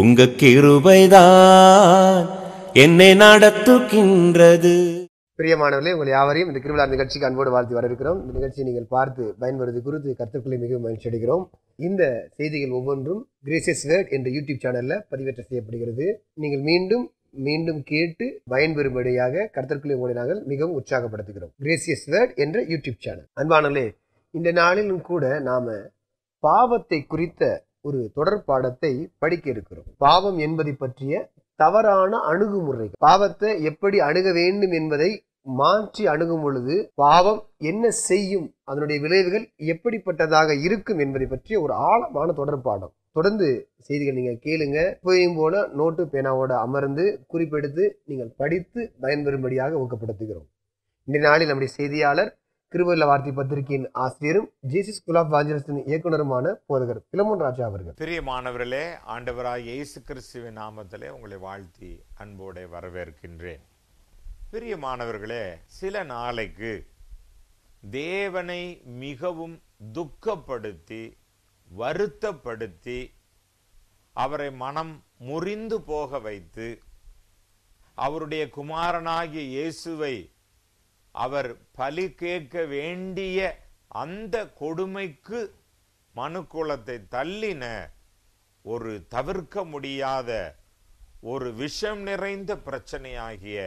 உங்க கிருபைதான் என்னை நடத்துகின்றது பிரியமானவர்களே உங்கள் யாவரையும் இந்த கிருவிழா நிகழ்ச்சிக்கு அன்போடு வாழ்த்து வரவிருக்கிறோம் இந்த நிகழ்ச்சியை நீங்கள் பார்த்து பயன்படுவது குறித்து கருத்துக்களை மிகவும் மகிழ்ச்சி அடைகிறோம் இந்த செய்திகள் ஒவ்வொன்றும் கிரேசியஸ் வேர்ட் என்ற யூடியூப் சேனலில் பதிவேற்ற செய்யப்படுகிறது நீங்கள் மீண்டும் மீண்டும் கேட்டு பயன்பெறும்படியாக கருத்திற்குள்ளே உங்களை நாங்கள் மிகவும் உற்சாகப்படுத்துகிறோம் கிரேசியஸ் வேர்ட் என்ற யூடியூப் சேனல் அன்பானலே இந்த நாளிலும் கூட நாம பாவத்தை குறித்த ஒரு தொடர் பாடத்தை படிக்க இருக்கிறோம் பாவம் என்பதை பற்றிய தவறான அணுகுமுறை பாவத்தை எப்படி அணுக வேண்டும் என்பதை மாற்றி அணுகும் பொழுது பாவம் என்ன செய்யும் அதனுடைய விளைவுகள் எப்படிப்பட்டதாக இருக்கும் என்பதை பற்றிய ஒரு ஆழமான தொடர்பாடம் தொடர்ந்து செய்திகள் நீங்கள் கேளுங்க இப்பயும் போல நோட்டு பேனாவோட அமர்ந்து குறிப்பெடுத்து நீங்கள் படித்து பயன்பெறும்படியாக ஊக்கப்படுத்துகிறோம் இந்த நாளில் நம்முடைய செய்தியாளர் திருவள்ள வார்த்தை பத்திரிகையின் ஆசிரியரும் ஜேசி ஸ்கூல் ஆஃப் வாஞ்சலிஸ்டின் இயக்குனருமான போதகர் இளமோன் ராஜா அவர்கள் பெரிய மாணவர்களே ஆண்டவராய் இயேசு கிறிஸ்துவின் நாமத்திலே உங்களை வாழ்த்தி அன்போடு வரவேற்கின்றேன் பெரிய மாணவர்களே சில நாளைக்கு தேவனை மிகவும் துக்கப்படுத்தி வருத்தப்படுத்தி அவரை மனம் முறிந்து போக வைத்து அவருடைய குமாரனாகிய இயேசுவை அவர் பலி கேட்க வேண்டிய அந்த கொடுமைக்கு மனுக்குளத்தை தள்ளின ஒரு தவிர்க்க முடியாத ஒரு விஷம் நிறைந்த பிரச்சனையாகிய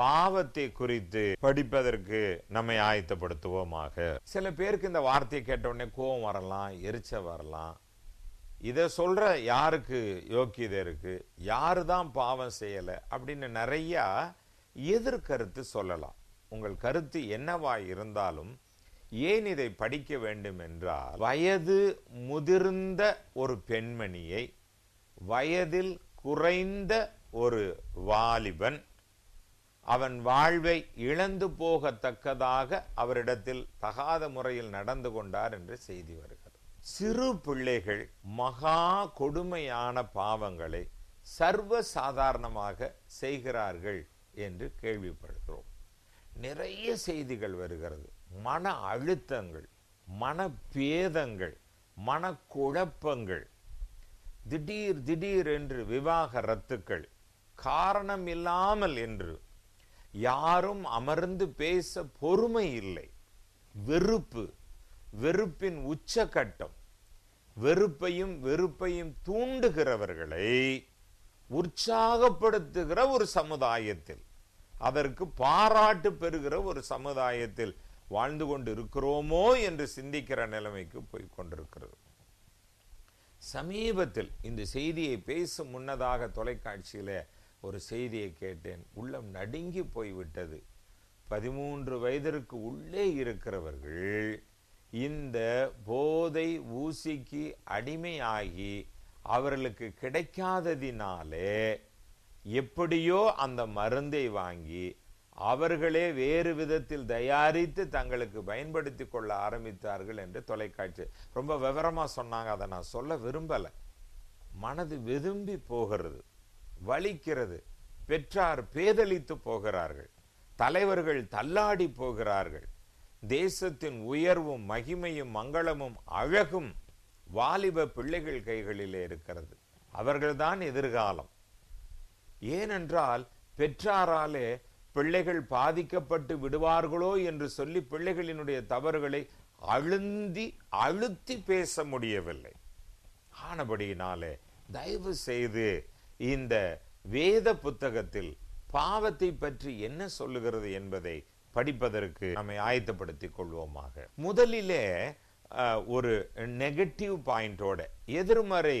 பாவத்தை குறித்து படிப்பதற்கு நம்மை ஆயத்தப்படுத்துவோமாக சில பேருக்கு இந்த வார்த்தையை கேட்டவுடனே கோபம் வரலாம் எரிச்ச வரலாம் இதை சொல்ற யாருக்கு யோக்கியதை இருக்கு யாரு தான் பாவம் செய்யலை அப்படின்னு நிறையா எதிர்கருத்து சொல்லலாம் உங்கள் கருத்து என்னவாய் இருந்தாலும் ஏன் இதை படிக்க வேண்டும் என்றால் வயது முதிர்ந்த ஒரு பெண்மணியை வயதில் குறைந்த ஒரு வாலிபன் அவன் வாழ்வை இழந்து போகத்தக்கதாக அவரிடத்தில் தகாத முறையில் நடந்து கொண்டார் என்று செய்தி வருகிறது சிறு பிள்ளைகள் மகா கொடுமையான பாவங்களை சர்வ சாதாரணமாக செய்கிறார்கள் என்று கேள்விப்படுகிறோம் நிறைய செய்திகள் வருகிறது மன அழுத்தங்கள் மன பேதங்கள் மனக்குழப்பங்கள் திடீர் திடீர் என்று விவாக ரத்துக்கள் காரணம் இல்லாமல் என்று யாரும் அமர்ந்து பேச பொறுமை இல்லை வெறுப்பு வெறுப்பின் உச்சக்கட்டம் வெறுப்பையும் வெறுப்பையும் தூண்டுகிறவர்களை உற்சாகப்படுத்துகிற ஒரு சமுதாயத்தில் அதற்கு பாராட்டு பெறுகிற ஒரு சமுதாயத்தில் வாழ்ந்து கொண்டு இருக்கிறோமோ என்று சிந்திக்கிற நிலைமைக்கு போய் கொண்டிருக்கிறது சமீபத்தில் இந்த செய்தியை பேசும் முன்னதாக தொலைக்காட்சியில் ஒரு செய்தியை கேட்டேன் உள்ளம் நடுங்கி போய்விட்டது பதிமூன்று வயதிற்கு உள்ளே இருக்கிறவர்கள் இந்த போதை ஊசிக்கு அடிமையாகி அவர்களுக்கு கிடைக்காததினாலே எப்படியோ அந்த மருந்தை வாங்கி அவர்களே வேறு விதத்தில் தயாரித்து தங்களுக்கு பயன்படுத்தி கொள்ள ஆரம்பித்தார்கள் என்று தொலைக்காட்சி ரொம்ப விவரமாக சொன்னாங்க அதை நான் சொல்ல விரும்பலை மனது வெதும்பி போகிறது வலிக்கிறது பெற்றார் பேதலித்து போகிறார்கள் தலைவர்கள் தள்ளாடி போகிறார்கள் தேசத்தின் உயர்வும் மகிமையும் மங்களமும் அழகும் வாலிப பிள்ளைகள் கைகளிலே இருக்கிறது அவர்கள்தான் எதிர்காலம் ஏனென்றால் பெற்றாராலே பிள்ளைகள் பாதிக்கப்பட்டு விடுவார்களோ என்று சொல்லி பிள்ளைகளினுடைய தவறுகளை அழுந்தி அழுத்தி பேச முடியவில்லை ஆனபடியினாலே தயவு செய்து இந்த வேத புத்தகத்தில் பாவத்தை பற்றி என்ன சொல்லுகிறது என்பதை படிப்பதற்கு நம்மை ஆயத்தப்படுத்தி கொள்வோமாக முதலிலே ஒரு நெகட்டிவ் பாயிண்டோட எதிர்மறை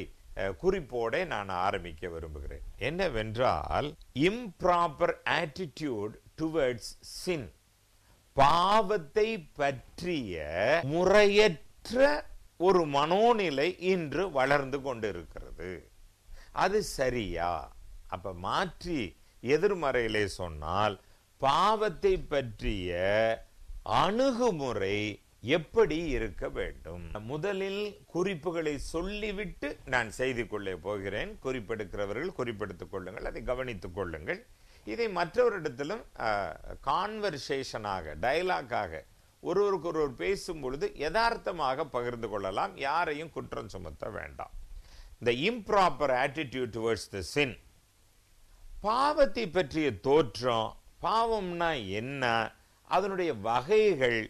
குறிப்போட நான் ஆரம்பிக்க விரும்புகிறேன் என்னவென்றால் இம்ப்ராப்பர் ஆட்டிடியூட் டுவர்ட்ஸ் சின் பாவத்தை பற்றிய முறையற்ற ஒரு மனோநிலை இன்று வளர்ந்து கொண்டிருக்கிறது அது சரியா அப்ப மாற்றி எதிர்மறையிலே சொன்னால் பாவத்தை பற்றிய அணுகுமுறை எப்படி இருக்க வேண்டும் முதலில் குறிப்புகளை சொல்லிவிட்டு நான் செய்து கொள்ள போகிறேன் குறிப்பெடுக்கிறவர்கள் குறிப்பெடுத்துக் கொள்ளுங்கள் அதை கவனித்துக் கொள்ளுங்கள் இதை மற்றவரிடத்திலும் கான்வர்சேஷனாக டயலாக்காக ஒருவருக்கு ஒருவர் பேசும் பொழுது யதார்த்தமாக பகிர்ந்து கொள்ளலாம் யாரையும் குற்றம் சுமத்த வேண்டாம் இந்த improper attitude towards the sin பாவத்தை பற்றிய தோற்றம் பாவம்னா என்ன அதனுடைய வகைகள்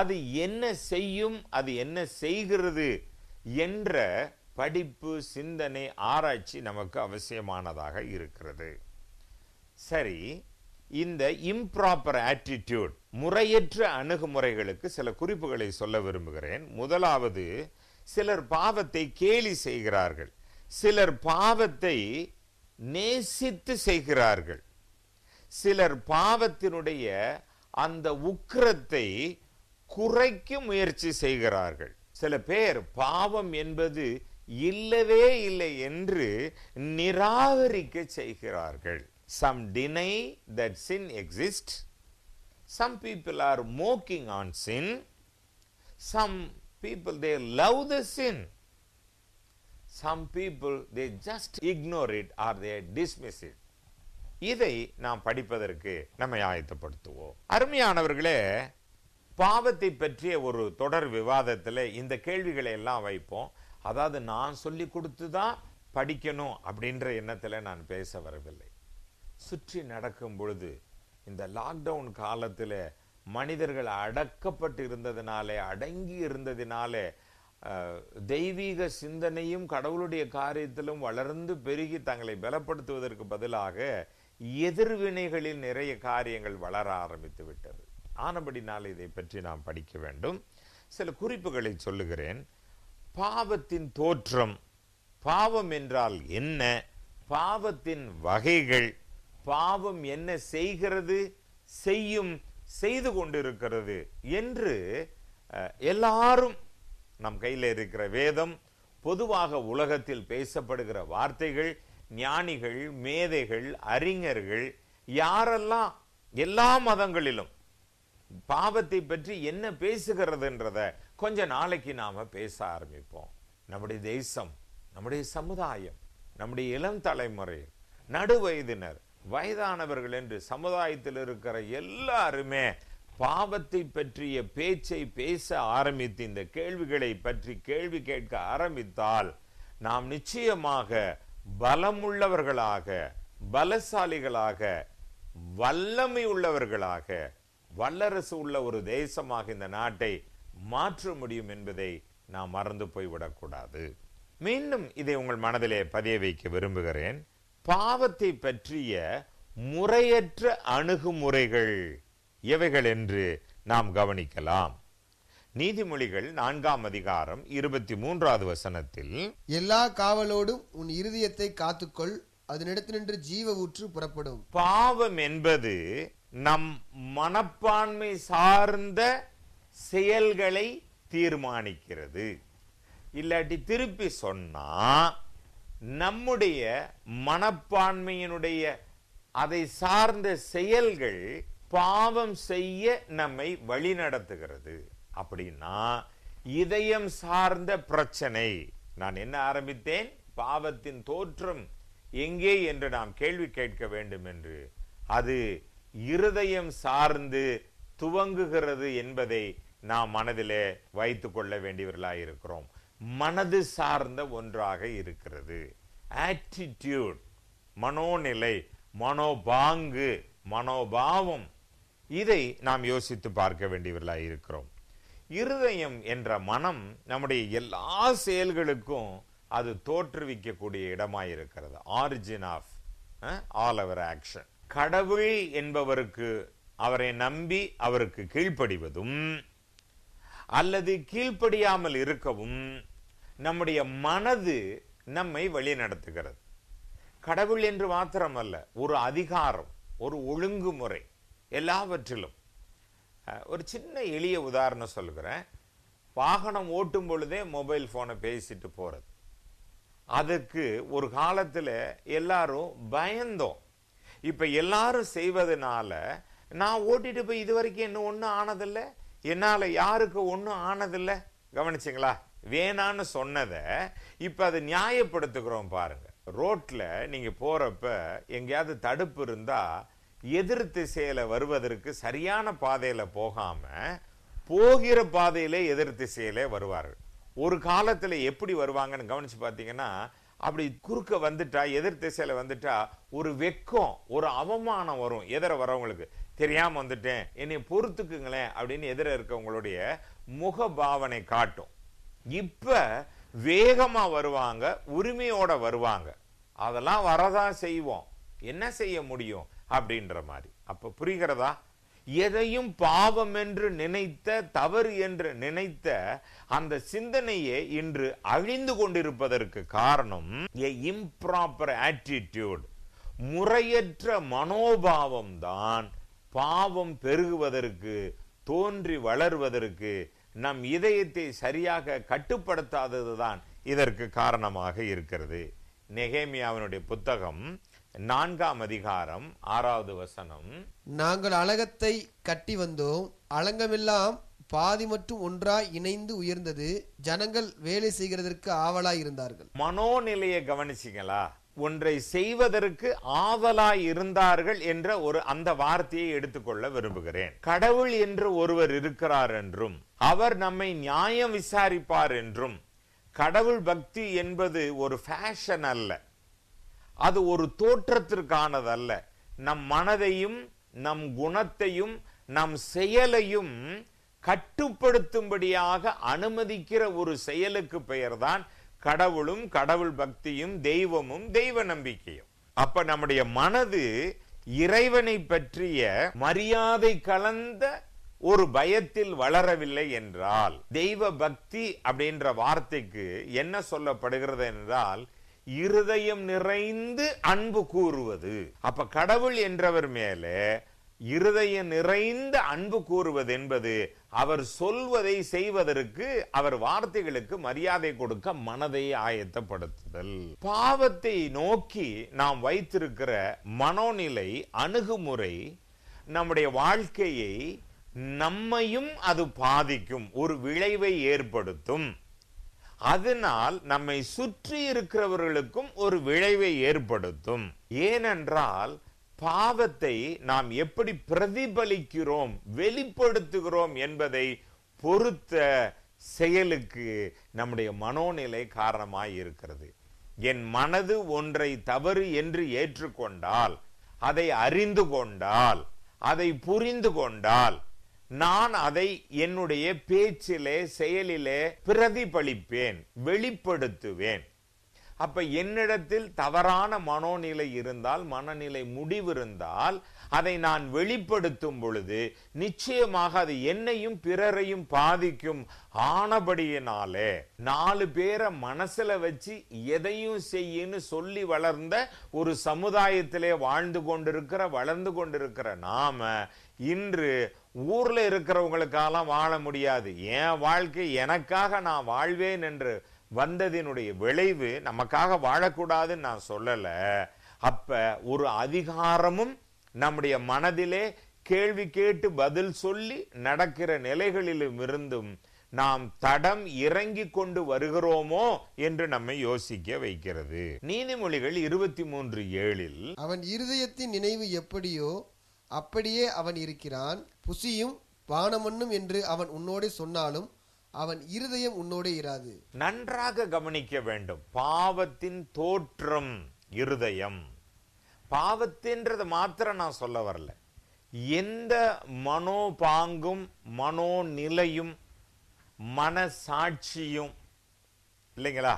அது என்ன செய்யும் அது என்ன செய்கிறது என்ற படிப்பு சிந்தனை ஆராய்ச்சி நமக்கு அவசியமானதாக இருக்கிறது சரி இந்த இம்ப்ராப்பர் ஆட்டிடியூட் முறையற்ற அணுகுமுறைகளுக்கு சில குறிப்புகளை சொல்ல விரும்புகிறேன் முதலாவது சிலர் பாவத்தை கேலி செய்கிறார்கள் சிலர் பாவத்தை நேசித்து செய்கிறார்கள் சிலர் பாவத்தினுடைய அந்த உக்கிரத்தை குறைக்க முயற்சி செய்கிறார்கள் சில பேர் பாவம் என்பது இல்லவே இல்லை என்று நிராகரிக்க செய்கிறார்கள் some deny that sin exist some people are mocking on sin some people they love the sin some people they just ignore it or they dismiss it இதை நாம் படிப்பதற்கு நம்மை ஆயத்தப்படுத்துவோம் அருமையானவர்களே பாவத்தை பற்றிய ஒரு தொடர் விவாதத்தில் இந்த கேள்விகளை எல்லாம் வைப்போம் அதாவது நான் சொல்லி கொடுத்து தான் படிக்கணும் அப்படின்ற எண்ணத்தில் நான் பேச வரவில்லை சுற்றி நடக்கும் பொழுது இந்த லாக்டவுன் காலத்தில் மனிதர்கள் அடக்கப்பட்டு இருந்ததினாலே அடங்கி இருந்ததினாலே தெய்வீக சிந்தனையும் கடவுளுடைய காரியத்திலும் வளர்ந்து பெருகி தங்களை பலப்படுத்துவதற்கு பதிலாக எதிர்வினைகளில் நிறைய காரியங்கள் வளர ஆரம்பித்து விட்டது ஆனபடினால் இதை பற்றி நாம் படிக்க வேண்டும் சில குறிப்புகளை சொல்லுகிறேன் பாவத்தின் தோற்றம் பாவம் என்றால் என்ன பாவத்தின் வகைகள் பாவம் என்ன செய்கிறது செய்யும் செய்து கொண்டிருக்கிறது என்று எல்லாரும் நம் கையில் இருக்கிற வேதம் பொதுவாக உலகத்தில் பேசப்படுகிற வார்த்தைகள் ஞானிகள் மேதைகள் அறிஞர்கள் யாரெல்லாம் எல்லா மதங்களிலும் பாவத்தை பற்றி என்ன பேசுகிறதுன்றத கொஞ்ச நாளைக்கு நாம் பேச ஆரம்பிப்போம் நம்முடைய தேசம் நம்முடைய சமுதாயம் நம்முடைய இளம் தலைமுறை நடு வயதினர் வயதானவர்கள் என்று சமுதாயத்தில் இருக்கிற எல்லாருமே பாவத்தை பற்றிய பேச்சை பேச ஆரம்பித்து இந்த கேள்விகளை பற்றி கேள்வி கேட்க ஆரம்பித்தால் நாம் நிச்சயமாக பலமுள்ளவர்களாக பலசாலிகளாக வல்லமை உள்ளவர்களாக வல்லரசு உள்ள ஒரு தேசமாக இந்த நாட்டை மாற்ற முடியும் என்பதை நாம் மறந்து போய்விடக்கூடாது மீண்டும் இதை உங்கள் மனதிலே பதிய வைக்க விரும்புகிறேன் பாவத்தை பற்றிய முறையற்ற அணுகுமுறைகள் எவைகள் என்று நாம் கவனிக்கலாம் நீதிமொழிகள் நான்காம் அதிகாரம் இருபத்தி மூன்றாவது வசனத்தில் எல்லா காவலோடும் உன் இருதயத்தை காத்துக்கொள் அதனிடத்தினின்று ஜீவ ஊற்று புறப்படும் பாவம் என்பது நம் மனப்பான்மை சார்ந்த செயல்களை தீர்மானிக்கிறது இல்லாட்டி திருப்பி சொன்னா நம்முடைய மனப்பான்மையினுடைய அதை சார்ந்த செயல்கள் பாவம் செய்ய நம்மை வழி நடத்துகிறது அப்படின்னா இதயம் சார்ந்த பிரச்சனை நான் என்ன ஆரம்பித்தேன் பாவத்தின் தோற்றம் எங்கே என்று நாம் கேள்வி கேட்க வேண்டும் என்று அது இருதயம் சார்ந்து துவங்குகிறது என்பதை நாம் மனதிலே வைத்து கொள்ள வேண்டியவர்களாக இருக்கிறோம் மனது சார்ந்த ஒன்றாக இருக்கிறது ஆட்டிடியூட் மனோநிலை மனோபாங்கு மனோபாவம் இதை நாம் யோசித்து பார்க்க வேண்டியவர்களாக இருக்கிறோம் இருதயம் என்ற மனம் நம்முடைய எல்லா செயல்களுக்கும் அது தோற்றுவிக்கக்கூடிய இடமாயிருக்கிறது origin of all our action கடவுள் என்பவருக்கு அவரை நம்பி அவருக்கு கீழ்ப்படிவதும் அல்லது கீழ்ப்படியாமல் இருக்கவும் நம்முடைய மனது நம்மை வழி நடத்துகிறது கடவுள் என்று மாத்திரமல்ல ஒரு அதிகாரம் ஒரு ஒழுங்குமுறை எல்லாவற்றிலும் ஒரு சின்ன எளிய உதாரணம் சொல்கிறேன் வாகனம் ஓட்டும் பொழுதே மொபைல் ஃபோனை பேசிட்டு போகிறது அதுக்கு ஒரு காலத்தில் எல்லாரும் பயந்தோம் இப்போ எல்லாரும் செய்வதனால நான் ஓட்டிட்டு போய் இது வரைக்கும் இன்னும் ஒன்றும் ஆனதில்லை என்னால் யாருக்கு ஒன்றும் ஆனதில்லை கவனிச்சிங்களா வேணான்னு சொன்னதை இப்போ அதை நியாயப்படுத்துகிறோம் பாருங்க ரோட்டில் நீங்கள் போகிறப்ப எங்கேயாவது தடுப்பு இருந்தால் எதிர் திசையில் வருவதற்கு சரியான பாதையில் போகாமல் போகிற பாதையிலே எதிர் திசையிலே வருவார்கள் ஒரு காலத்தில் எப்படி வருவாங்கன்னு கவனித்து பார்த்தீங்கன்னா அப்படி குறுக்க வந்துட்டா எதிர் திசையில் வந்துட்டா ஒரு வெக்கம் ஒரு அவமானம் வரும் எதிர வரவங்களுக்கு தெரியாமல் வந்துட்டேன் என்னை பொறுத்துக்குங்களேன் அப்படின்னு எதிர இருக்கவங்களுடைய முக பாவனை காட்டும் இப்போ வேகமாக வருவாங்க உரிமையோட வருவாங்க அதெல்லாம் வரதான் செய்வோம் என்ன செய்ய முடியும் அப்படின்ற மாதிரி அப்போ புரிகிறதா எதையும் பாவம் என்று நினைத்த தவறு என்று நினைத்த அந்த சிந்தனையே இன்று அழிந்து கொண்டிருப்பதற்கு காரணம் ஏ இம்ப்ராப்பர் ஆட்டிடியூட் முறையற்ற மனோபாவம் தான் பாவம் பெருகுவதற்கு தோன்றி வளர்வதற்கு நம் இதயத்தை சரியாக கட்டுப்படுத்தாததுதான் இதற்கு காரணமாக இருக்கிறது நெகேமியாவினுடைய புத்தகம் நான்காம் அதிகாரம் ஆறாவது வசனம் நாங்கள் அழகத்தை கட்டி வந்தோம் அலங்கமெல்லாம் பாதி மற்றும் ஒன்றாய் இணைந்து உயர்ந்தது ஜனங்கள் வேலை செய்கிறதற்கு ஆவலாய் இருந்தார்கள் மனோநிலையை கவனிச்சிங்களா ஒன்றை செய்வதற்கு ஆவலாய் இருந்தார்கள் என்ற ஒரு அந்த வார்த்தையை எடுத்துக்கொள்ள விரும்புகிறேன் கடவுள் என்று ஒருவர் இருக்கிறார் என்றும் அவர் நம்மை நியாயம் விசாரிப்பார் என்றும் கடவுள் பக்தி என்பது ஒரு ஃபேஷன் அல்ல அது ஒரு தோற்றத்திற்கானதல்ல நம் மனதையும் நம் குணத்தையும் நம் செயலையும் கட்டுப்படுத்தும்படியாக அனுமதிக்கிற ஒரு செயலுக்கு பெயர்தான் கடவுளும் கடவுள் பக்தியும் தெய்வமும் தெய்வ நம்பிக்கையும் அப்ப நம்முடைய மனது இறைவனை பற்றிய மரியாதை கலந்த ஒரு பயத்தில் வளரவில்லை என்றால் தெய்வ பக்தி அப்படின்ற வார்த்தைக்கு என்ன சொல்லப்படுகிறது என்றால் இருதயம் நிறைந்து அன்பு கூறுவது அப்ப கடவுள் என்றவர் மேலே இருதயம் நிறைந்த அன்பு கூறுவது என்பது அவர் சொல்வதை செய்வதற்கு அவர் வார்த்தைகளுக்கு மரியாதை கொடுக்க மனதை ஆயத்தப்படுத்துதல் பாவத்தை நோக்கி நாம் வைத்திருக்கிற மனோநிலை அணுகுமுறை நம்முடைய வாழ்க்கையை நம்மையும் அது பாதிக்கும் ஒரு விளைவை ஏற்படுத்தும் அதனால் நம்மை சுற்றி இருக்கிறவர்களுக்கும் ஒரு விளைவை ஏற்படுத்தும் ஏனென்றால் பாவத்தை நாம் எப்படி பிரதிபலிக்கிறோம் வெளிப்படுத்துகிறோம் என்பதை பொறுத்த செயலுக்கு நம்முடைய மனோநிலை காரணமாய் இருக்கிறது என் மனது ஒன்றை தவறு என்று ஏற்றுக்கொண்டால் அதை அறிந்து கொண்டால் அதை புரிந்து கொண்டால் நான் அதை என்னுடைய பேச்சிலே செயலிலே பிரதிபலிப்பேன் வெளிப்படுத்துவேன் அப்ப என்னிடத்தில் தவறான மனோநிலை இருந்தால் மனநிலை முடிவு இருந்தால் அதை நான் வெளிப்படுத்தும் பொழுது நிச்சயமாக அது என்னையும் பிறரையும் பாதிக்கும் ஆனபடியினாலே நாலு பேரை மனசுல வச்சு எதையும் செய்யின்னு சொல்லி வளர்ந்த ஒரு சமுதாயத்திலே வாழ்ந்து கொண்டிருக்கிற வளர்ந்து கொண்டிருக்கிற நாம இன்று ஊர்ல இருக்கிறவங்களுக்கெல்லாம் வாழ முடியாது என் வாழ்க்கை எனக்காக நான் வாழ்வேன் என்று வந்ததினுடைய விளைவு நமக்காக வாழக்கூடாதுன்னு நான் சொல்லல அப்ப ஒரு அதிகாரமும் நம்முடைய மனதிலே கேள்வி கேட்டு பதில் சொல்லி நடக்கிற நிலைகளிலும் இருந்தும் நாம் தடம் இறங்கி கொண்டு வருகிறோமோ என்று நம்மை யோசிக்க வைக்கிறது நீதிமொழிகள் இருபத்தி மூன்று ஏழில் அவன் இருதயத்தின் நினைவு எப்படியோ அப்படியே அவன் இருக்கிறான் புசியும் பானமண்ணும் என்று அவன் உன்னோடே சொன்னாலும் அவன் இருதயம் உன்னோடே இராது நன்றாக கவனிக்க வேண்டும் பாவத்தின் தோற்றம் இருதயம் பாவத்தின்றது மாத்திரம் நான் சொல்ல வரல எந்த மனோபாங்கும் மனோநிலையும் மனசாட்சியும் இல்லைங்களா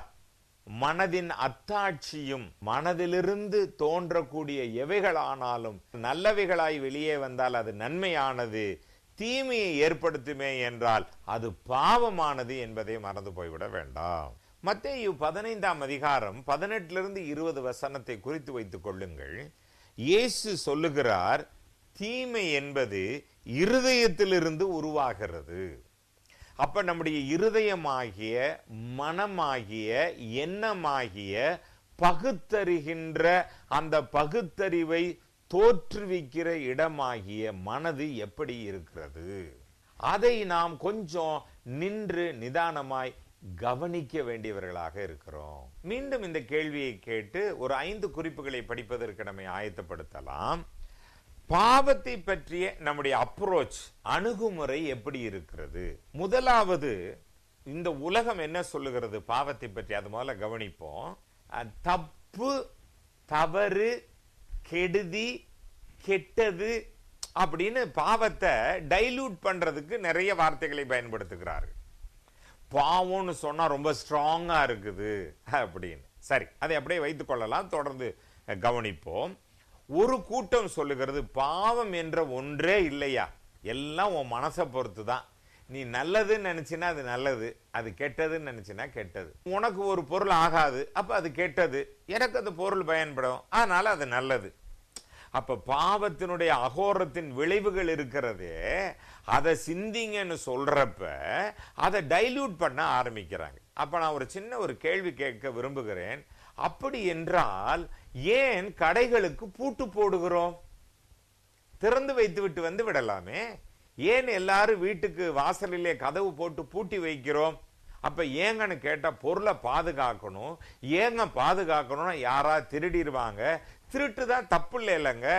மனதின் அத்தாட்சியும் மனதிலிருந்து தோன்றக்கூடிய எவைகளானாலும் நல்லவைகளாய் வெளியே வந்தால் அது நன்மையானது தீமையை ஏற்படுத்துமே என்றால் அது பாவமானது என்பதை மறந்து போய்விட வேண்டாம் மத்திய பதினைந்தாம் அதிகாரம் பதினெட்டிலிருந்து இருபது வசனத்தை குறித்து வைத்துக் கொள்ளுங்கள் இயேசு சொல்லுகிறார் தீமை என்பது இருதயத்திலிருந்து உருவாகிறது அப்போ நம்முடைய இருதயமாகிய மனமாகிய எண்ணமாகிய பகுத்தறிகின்ற அந்த பகுத்தறிவை தோற்றுவிக்கிற இடமாகிய மனது எப்படி இருக்கிறது அதை நாம் கொஞ்சம் நின்று நிதானமாய் கவனிக்க வேண்டியவர்களாக இருக்கிறோம் மீண்டும் இந்த கேள்வியை கேட்டு ஒரு ஐந்து குறிப்புகளை படிப்பதற்கு நம்மை ஆயத்தப்படுத்தலாம் பாவத்தை பற்றிய நம்முடைய அப்ரோச் அணுகுமுறை எப்படி இருக்கிறது முதலாவது இந்த உலகம் என்ன சொல்லுகிறது பாவத்தை பற்றி அது முதல்ல கவனிப்போம் தப்பு தவறு கெடுதி கெட்டது அப்படின்னு பாவத்தை டைலூட் பண்றதுக்கு நிறைய வார்த்தைகளை பயன்படுத்துகிறாரு பாவம்னு சொன்னா ரொம்ப ஸ்ட்ராங்கா இருக்குது அப்படின்னு சரி அதை அப்படியே வைத்துக் கொள்ளலாம் தொடர்ந்து கவனிப்போம் ஒரு கூட்டம் சொல்லுகிறது பாவம் என்ற ஒன்றே இல்லையா எல்லாம் உன் மனசை பொறுத்து தான் நீ நல்லதுன்னு நினைச்சினா அது நல்லது அது கெட்டதுன்னு நினைச்சினா கெட்டது உனக்கு ஒரு பொருள் ஆகாது அப்போ அது கெட்டது எனக்கு அந்த பொருள் பயன்படும் அதனால அது நல்லது அப்போ பாவத்தினுடைய அகோரத்தின் விளைவுகள் இருக்கிறதே அதை சிந்திங்கன்னு சொல்கிறப்ப அதை டைல்யூட் பண்ண ஆரம்பிக்கிறாங்க அப்போ நான் ஒரு சின்ன ஒரு கேள்வி கேட்க விரும்புகிறேன் அப்படி என்றால் ஏன் கடைகளுக்கு பூட்டு போடுகிறோம் திறந்து வைத்து விட்டு வந்து விடலாமே ஏன் எல்லாரும் வீட்டுக்கு வாசலிலே கதவு போட்டு பூட்டி வைக்கிறோம் அப்ப ஏங்கன்னு கேட்டா பொருளை பாதுகாக்கணும் ஏங்க பாதுகாக்கணும்னா யாரா திருடிடுவாங்க திருட்டு தான் தப்பு இல்லை இல்லைங்க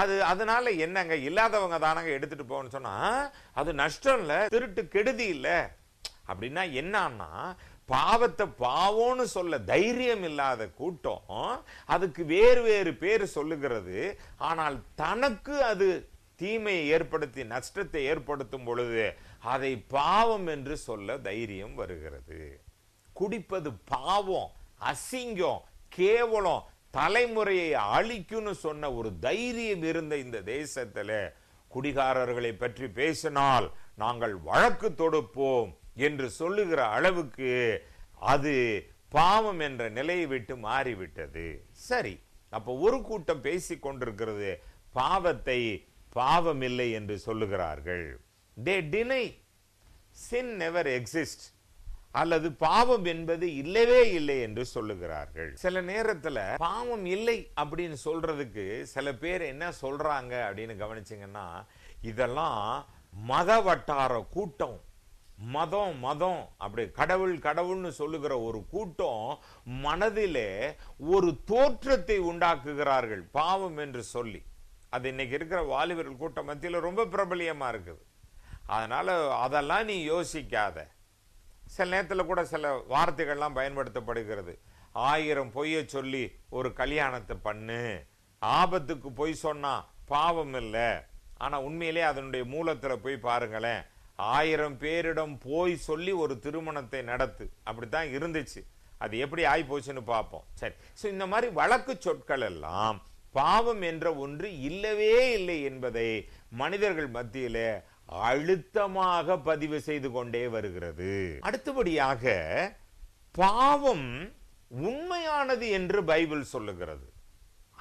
அது அதனால என்னங்க இல்லாதவங்க தானங்க எடுத்துட்டு போகணும்னு சொன்னா அது நஷ்டம் இல்லை திருட்டு கெடுதி இல்லை அப்படின்னா என்னன்னா பாவத்தை பாவம்னு சொல்ல தைரியம் இல்லாத கூட்டம் அதுக்கு வேறு வேறு பேர் சொல்லுகிறது ஆனால் தனக்கு அது தீமையை ஏற்படுத்தி நஷ்டத்தை ஏற்படுத்தும் பொழுது அதை பாவம் என்று சொல்ல தைரியம் வருகிறது குடிப்பது பாவம் அசிங்கம் கேவலம் தலைமுறையை அழிக்கும்னு சொன்ன ஒரு தைரியம் இருந்த இந்த தேசத்தில் குடிகாரர்களை பற்றி பேசினால் நாங்கள் வழக்கு தொடுப்போம் என்று சொல்லுகிற அளவுக்கு அது பாவம் என்ற நிலையை விட்டு மாறிவிட்டது சரி அப்போ ஒரு கூட்டம் பேசிக் கொண்டிருக்கிறது பாவத்தை பாவம் இல்லை என்று சொல்லுகிறார்கள் they deny sin never exist அல்லது பாவம் என்பது இல்லவே இல்லை என்று சொல்லுகிறார்கள் சில நேரத்தில் பாவம் இல்லை அப்படின்னு சொல்றதுக்கு சில பேர் என்ன சொல்றாங்க அப்படின்னு கவனிச்சிங்கன்னா இதெல்லாம் மத வட்டார கூட்டம் மதம் மதம் அப்படி கடவுள் கடவுள்னு சொல்லுகிற ஒரு கூட்டம் மனதிலே ஒரு தோற்றத்தை உண்டாக்குகிறார்கள் பாவம் என்று சொல்லி அது இன்னைக்கு இருக்கிற வாலிபர்கள் கூட்டம் மத்தியில் ரொம்ப பிரபலியமாக இருக்குது அதனால் அதெல்லாம் நீ யோசிக்காத சில நேரத்தில் கூட சில வார்த்தைகள்லாம் பயன்படுத்தப்படுகிறது ஆயிரம் பொய்ய சொல்லி ஒரு கல்யாணத்தை பண்ணு ஆபத்துக்கு பொய் சொன்னால் பாவம் இல்லை ஆனால் உண்மையிலே அதனுடைய மூலத்தில் போய் பாருங்களேன் ஆயிரம் பேரிடம் போய் சொல்லி ஒரு திருமணத்தை நடத்து அப்படித்தான் இருந்துச்சு அது எப்படி ஆகி போச்சுன்னு பார்ப்போம் சரி ஸோ இந்த மாதிரி வழக்கு சொற்கள் எல்லாம் பாவம் என்ற ஒன்று இல்லவே இல்லை என்பதை மனிதர்கள் மத்தியில அழுத்தமாக பதிவு செய்து கொண்டே வருகிறது அடுத்தபடியாக பாவம் உண்மையானது என்று பைபிள் சொல்லுகிறது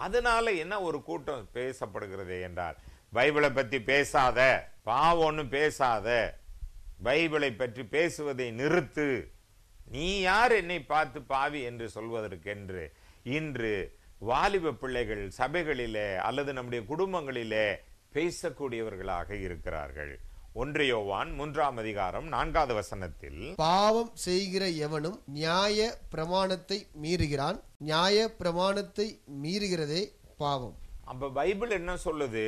அதனால என்ன ஒரு கூட்டம் பேசப்படுகிறது என்றால் பைபிளை பற்றி பேசாத பாவம் பேசாத பைபிளை பற்றி பேசுவதை நிறுத்து நீ யார் என்னை பார்த்து பாவி என்று சொல்வதற்கென்று இன்று வாலிப பிள்ளைகள் சபைகளிலே அல்லது நம்முடைய குடும்பங்களிலே பேசக்கூடியவர்களாக இருக்கிறார்கள் ஒன்றியோவான் மூன்றாம் அதிகாரம் நான்காவது வசனத்தில் பாவம் செய்கிற எவனும் நியாய பிரமாணத்தை மீறுகிறான் நியாய பிரமாணத்தை மீறுகிறதே பாவம் அப்ப பைபிள் என்ன சொல்லுது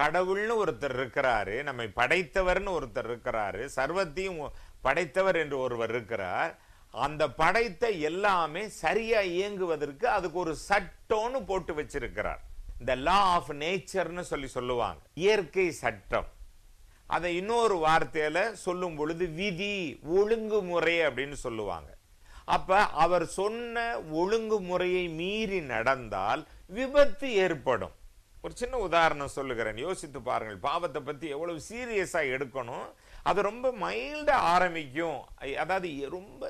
கடவுள்னு ஒருத்தர் இருக்கிறாரு நம்மை படைத்தவர்னு ஒருத்தர் இருக்கிறாரு சர்வத்தையும் படைத்தவர் என்று ஒருவர் இருக்கிறார் அந்த படைத்த எல்லாமே சரியா இயங்குவதற்கு அதுக்கு ஒரு சட்டம்னு போட்டு வச்சிருக்கிறார் இந்த லா ஆஃப் நேச்சர்னு சொல்லி சொல்லுவாங்க இயற்கை சட்டம் அதை இன்னொரு வார்த்தையில சொல்லும் பொழுது விதி ஒழுங்குமுறை அப்படின்னு சொல்லுவாங்க அப்ப அவர் சொன்ன ஒழுங்குமுறையை மீறி நடந்தால் விபத்து ஏற்படும் ஒரு சின்ன உதாரணம் சொல்லுகிறேன் யோசித்து பாருங்கள் பாவத்தை பற்றி எவ்வளவு சீரியஸாக எடுக்கணும் அது ரொம்ப மைல்டாக ஆரம்பிக்கும் அதாவது ரொம்ப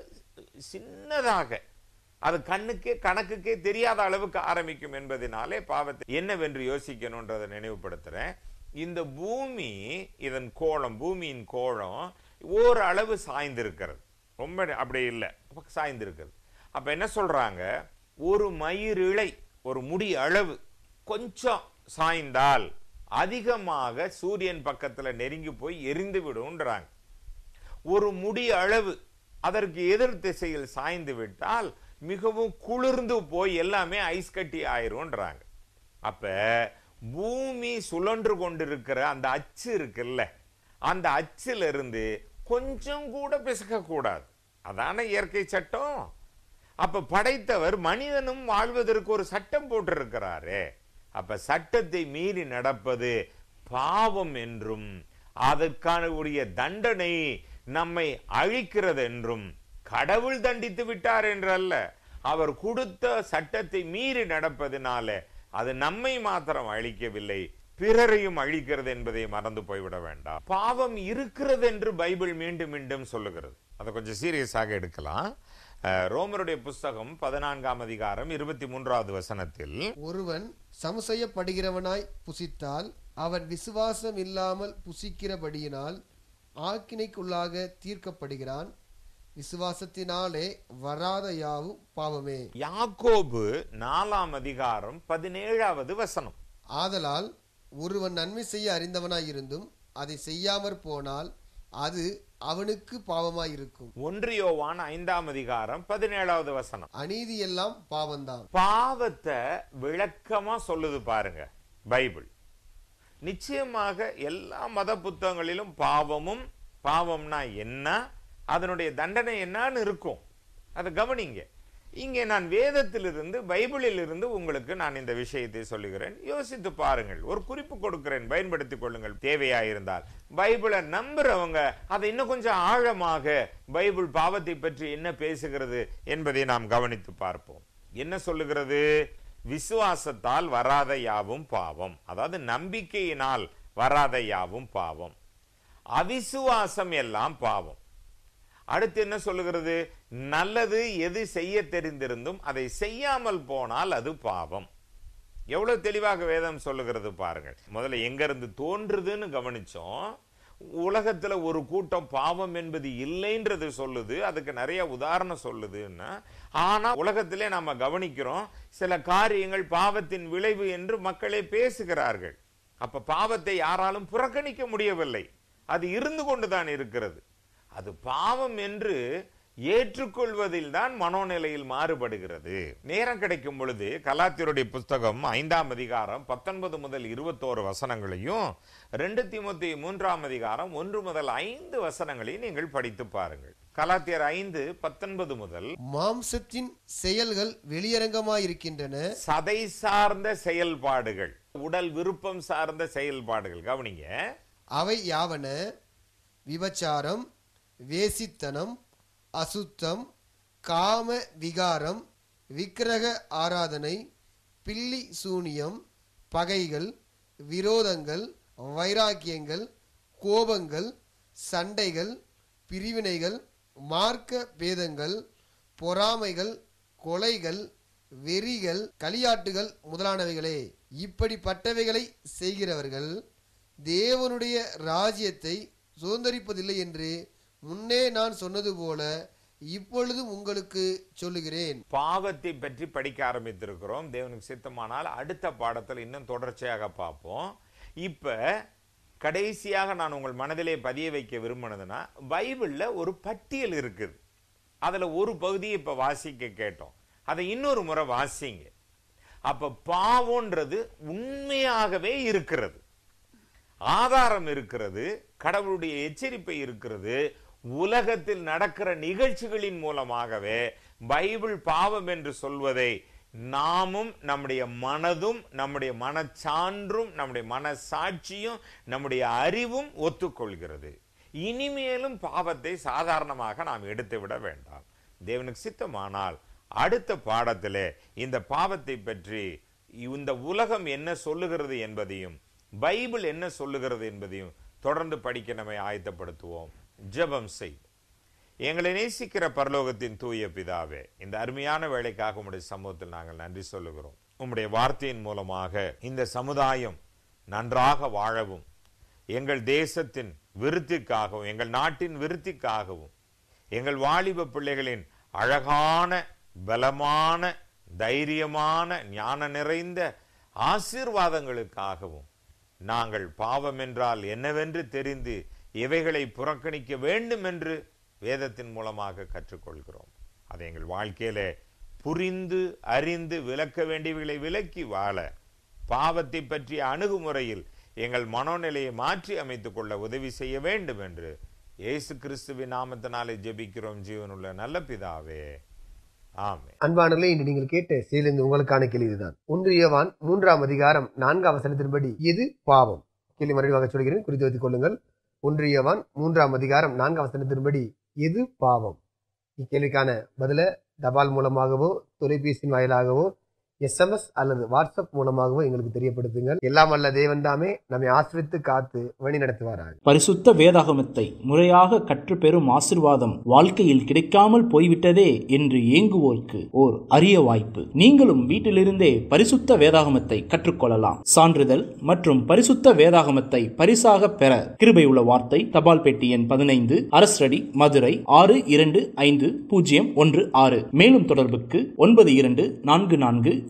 சின்னதாக அது கண்ணுக்கே கணக்குக்கே தெரியாத அளவுக்கு ஆரம்பிக்கும் என்பதனாலே பாவத்தை என்னவென்று யோசிக்கணுன்றதை நினைவுபடுத்துகிறேன் இந்த பூமி இதன் கோலம் பூமியின் கோலம் ஓரளவு சாய்ந்திருக்கிறது ரொம்ப அப்படி இல்லை சாய்ந்திருக்கிறது அப்போ என்ன சொல்கிறாங்க ஒரு மயிரிழை ஒரு முடி அளவு கொஞ்சம் சாய்ந்தால் அதிகமாக சூரியன் பக்கத்தில் நெருங்கி போய் எரிந்து விடும்ன்றாங்க ஒரு முடி அளவு அதற்கு எதிர் திசையில் சாய்ந்து விட்டால் மிகவும் குளிர்ந்து போய் எல்லாமே ஐஸ் கட்டி ஆயிரும்ன்றாங்க அப்ப பூமி சுழன்று கொண்டிருக்கிற அந்த அச்சு இருக்குல்ல அந்த அச்சிலிருந்து கொஞ்சம் கூட பிசகக்கூடாது அதான இயற்கை சட்டம் அப்ப படைத்தவர் மனிதனும் வாழ்வதற்கு ஒரு சட்டம் போட்டிருக்கிறாரே அப்ப சட்டத்தை மீறி நடப்பது பாவம் என்றும் அதற்கான உடைய தண்டனை நம்மை அழிக்கிறது என்றும் கடவுள் தண்டித்து விட்டார் என்றல்ல அவர் கொடுத்த சட்டத்தை மீறி நடப்பதனால அது நம்மை மாத்திரம் அழிக்கவில்லை பிறரையும் அழிக்கிறது என்பதை மறந்து போய்விட வேண்டாம் பாவம் இருக்கிறது என்று பைபிள் மீண்டும் மீண்டும் சொல்லுகிறது அதை கொஞ்சம் சீரியஸாக எடுக்கலாம் ரோமருடைய புஸ்தகம் பதினான்காம் அதிகாரம் இருபத்தி மூன்றாவது வசனத்தில் ஒருவன் சம்சயப்படுகிறவனாய் புசித்தால் அவன் விசுவாசம் இல்லாமல் புசிக்கிறபடியினால் ஆக்கினைக்குள்ளாக தீர்க்கப்படுகிறான் விசுவாசத்தினாலே வராத யாவும் பாவமே யாக்கோபு நாலாம் அதிகாரம் பதினேழாவது வசனம் ஆதலால் ஒருவன் நன்மை செய்ய அறிந்தவனாயிருந்தும் அதை செய்யாமற் போனால் அது அவனுக்கு பாவமாயிருக்கும் ஒன்றியோவான ஐந்தாம் அதிகாரம் பதினேழாவது வசனம் அநீதி எல்லாம் பாவம்தான் பாவத்தை விளக்கமா சொல்லுது பாருங்க பைபிள் நிச்சயமாக எல்லா மத புத்தகங்களிலும் பாவமும் பாவம்னா என்ன அதனுடைய தண்டனை என்னன்னு இருக்கும் அதை கவனிங்க இங்கே நான் வேதத்திலிருந்து இருந்து உங்களுக்கு நான் இந்த விஷயத்தை சொல்லுகிறேன் யோசித்து பாருங்கள் ஒரு குறிப்பு கொடுக்கிறேன் பயன்படுத்திக் கொள்ளுங்கள் தேவையாயிருந்தால் பைபிளை நம்புறவங்க அதை இன்னும் கொஞ்சம் ஆழமாக பைபிள் பாவத்தை பற்றி என்ன பேசுகிறது என்பதை நாம் கவனித்து பார்ப்போம் என்ன சொல்லுகிறது விசுவாசத்தால் வராத யாவும் பாவம் அதாவது நம்பிக்கையினால் வராத யாவும் பாவம் அவிசுவாசம் எல்லாம் பாவம் அடுத்து என்ன சொல்லுகிறது நல்லது எது செய்ய தெரிந்திருந்தும் அதை செய்யாமல் போனால் அது பாவம் எவ்வளவு தெளிவாக வேதம் சொல்லுகிறது பாருங்கள் முதல்ல எங்கிருந்து தோன்றுதுன்னு கவனிச்சோம் உலகத்தில் ஒரு கூட்டம் பாவம் என்பது இல்லைன்றது சொல்லுது அதுக்கு நிறைய உதாரணம் சொல்லுதுன்னா ஆனால் உலகத்திலே நாம கவனிக்கிறோம் சில காரியங்கள் பாவத்தின் விளைவு என்று மக்களே பேசுகிறார்கள் அப்போ பாவத்தை யாராலும் புறக்கணிக்க முடியவில்லை அது இருந்து கொண்டு தான் இருக்கிறது அது பாவம் என்று ஏற்றுக்கொள்வதில் தான் மனோநிலையில் மாறுபடுகிறது நேரம் கிடைக்கும் பொழுது கலாத்தியருடைய புஸ்தகம் ஐந்தாம் அதிகாரம் பத்தொன்பது முதல் இருபத்தோரு வசனங்களையும் ரெண்டு திமுத்தி மூன்றாம் அதிகாரம் ஒன்று முதல் ஐந்து வசனங்களையும் நீங்கள் படித்து பாருங்கள் கலாத்தியர் ஐந்து பத்தொன்பது முதல் மாம்சத்தின் செயல்கள் வெளியரங்கமாயிருக்கின்றன சதை சார்ந்த செயல்பாடுகள் உடல் விருப்பம் சார்ந்த செயல்பாடுகள் கவனிங்க அவை யாவன விபச்சாரம் வேசித்தனம் அசுத்தம் காம விகாரம் விக்கிரக ஆராதனை பில்லி சூனியம் பகைகள் விரோதங்கள் வைராக்கியங்கள் கோபங்கள் சண்டைகள் பிரிவினைகள் மார்க்க பேதங்கள் பொறாமைகள் கொலைகள் வெறிகள் களியாட்டுகள் முதலானவைகளே இப்படிப்பட்டவைகளை செய்கிறவர்கள் தேவனுடைய ராஜ்யத்தை சுதந்திரிப்பதில்லை என்று முன்னே நான் சொன்னது போல இப்பொழுது உங்களுக்கு சொல்லுகிறேன் பாவத்தை பற்றி படிக்க ஆரம்பித்திருக்கிறோம் தேவனுக்கு சித்தமானால் அடுத்த பாடத்தில் இன்னும் தொடர்ச்சியாக பார்ப்போம் இப்போ கடைசியாக நான் உங்கள் மனதிலே பதிய வைக்க விரும்பினதுன்னா பைபிளில் ஒரு பட்டியல் இருக்குது அதில் ஒரு பகுதியை இப்போ வாசிக்க கேட்டோம் அதை இன்னொரு முறை வாசிங்க அப்போ பாவம்ன்றது உண்மையாகவே இருக்கிறது ஆதாரம் இருக்கிறது கடவுளுடைய எச்சரிப்பை இருக்கிறது உலகத்தில் நடக்கிற நிகழ்ச்சிகளின் மூலமாகவே பைபிள் பாவம் என்று சொல்வதை நாமும் நம்முடைய மனதும் நம்முடைய மனச்சான்றும் நம்முடைய மனசாட்சியும் நம்முடைய அறிவும் ஒத்துக்கொள்கிறது இனிமேலும் பாவத்தை சாதாரணமாக நாம் எடுத்துவிட வேண்டாம் தேவனுக்கு சித்தமானால் அடுத்த பாடத்திலே இந்த பாவத்தை பற்றி இந்த உலகம் என்ன சொல்லுகிறது என்பதையும் பைபிள் என்ன சொல்லுகிறது என்பதையும் தொடர்ந்து படிக்க நம்மை ஆயத்தப்படுத்துவோம் ஜெபம் செய் எங்களை நேசிக்கிற பரலோகத்தின் தூய பிதாவே இந்த அருமையான வேலைக்காக உம்முடைய சமூகத்தில் நாங்கள் நன்றி சொல்லுகிறோம் உம்முடைய வார்த்தையின் மூலமாக இந்த சமுதாயம் நன்றாக வாழவும் எங்கள் தேசத்தின் விருத்திக்காகவும் எங்கள் நாட்டின் விருத்திக்காகவும் எங்கள் வாலிப பிள்ளைகளின் அழகான பலமான தைரியமான ஞான நிறைந்த ஆசீர்வாதங்களுக்காகவும் நாங்கள் பாவம் என்றால் என்னவென்று தெரிந்து இவைகளை புறக்கணிக்க வேண்டும் என்று வேதத்தின் மூலமாக கற்றுக்கொள்கிறோம் அதை எங்கள் வாழ்க்கையில புரிந்து அறிந்து விளக்க வேண்டியவைகளை விலக்கி வாழ பாவத்தை பற்றிய அணுகுமுறையில் எங்கள் மனோநிலையை மாற்றி அமைத்துக் கொள்ள உதவி செய்ய வேண்டும் என்று இயேசு கிறிஸ்துவின் நாமத்தினாலே ஜெபிக்கிறோம் ஜீவனுள்ள நல்ல பிதாவே ஆமே அன்பானர்களே இன்று நீங்கள் கேட்ட செய்திலிருந்து உங்களுக்கான கேள்வி இதுதான் ஏவான் மூன்றாம் அதிகாரம் நான்காம் வசனத்தின்படி எது பாவம் கேள்வி மறுபடியும் சொல்கிறேன் குறித்து வைத்துக் கொள்ளுங்கள் ஒன்றியவான் மூன்றாம் அதிகாரம் நான்காம் வசனத்தின்படி எது பாவம் இக்கேள்விக்கான பதில தபால் மூலமாகவோ தொலைபேசியின் வாயிலாகவோ எஸ்எம்எஸ் அல்லது வாட்ஸ்அப் மூலமாகவும் எங்களுக்கு தெரியப்படுத்துங்கள் எல்லாம் அல்ல தேவன் தாமே நம்மை ஆசிரித்து காத்து வழி நடத்துவார்கள் பரிசுத்த வேதாகமத்தை முறையாக கற்றுப்பெறும் ஆசிர்வாதம் வாழ்க்கையில் கிடைக்காமல் போய்விட்டதே என்று ஏங்குவோருக்கு ஓர் அரிய வாய்ப்பு நீங்களும் வீட்டிலிருந்தே பரிசுத்த வேதாகமத்தை கற்றுக்கொள்ளலாம் சான்றிதழ் மற்றும் பரிசுத்த வேதாகமத்தை பரிசாக பெற கிருபை உள்ள வார்த்தை தபால் பெட்டி எண் பதினைந்து அரசடி மதுரை ஆறு இரண்டு ஐந்து பூஜ்ஜியம் ஒன்று ஆறு மேலும் தொடர்புக்கு ஒன்பது இரண்டு நான்கு நான்கு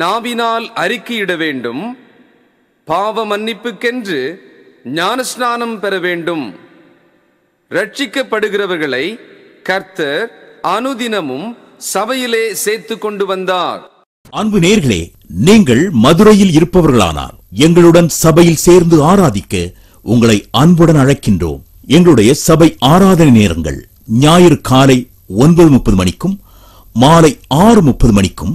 நாவினால் அறிக்கையிட வேண்டும் பாவ மன்னிப்புக்கென்று ஞானஸ்நானம் பெற வேண்டும் ரட்சிக்கப்படுகிறவர்களை கர்த்தர் அனுதினமும் சபையிலே சேர்த்து கொண்டு வந்தார் அன்பு நேர்களே நீங்கள் மதுரையில் இருப்பவர்களானால் எங்களுடன் சபையில் சேர்ந்து ஆராதிக்க உங்களை அன்புடன் அழைக்கின்றோம் எங்களுடைய சபை ஆராதனை நேரங்கள் ஞாயிறு காலை ஒன்பது முப்பது மணிக்கும் மாலை ஆறு முப்பது மணிக்கும்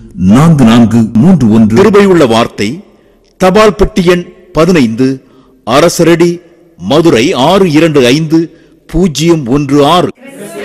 நான்கு நான்கு மூன்று ஒன்று கிருபையுள்ள வார்த்தை தபால் பெட்டி எண் பதினைந்து அரசரடி மதுரை ஆறு இரண்டு ஐந்து பூஜ்ஜியம் ஒன்று ஆறு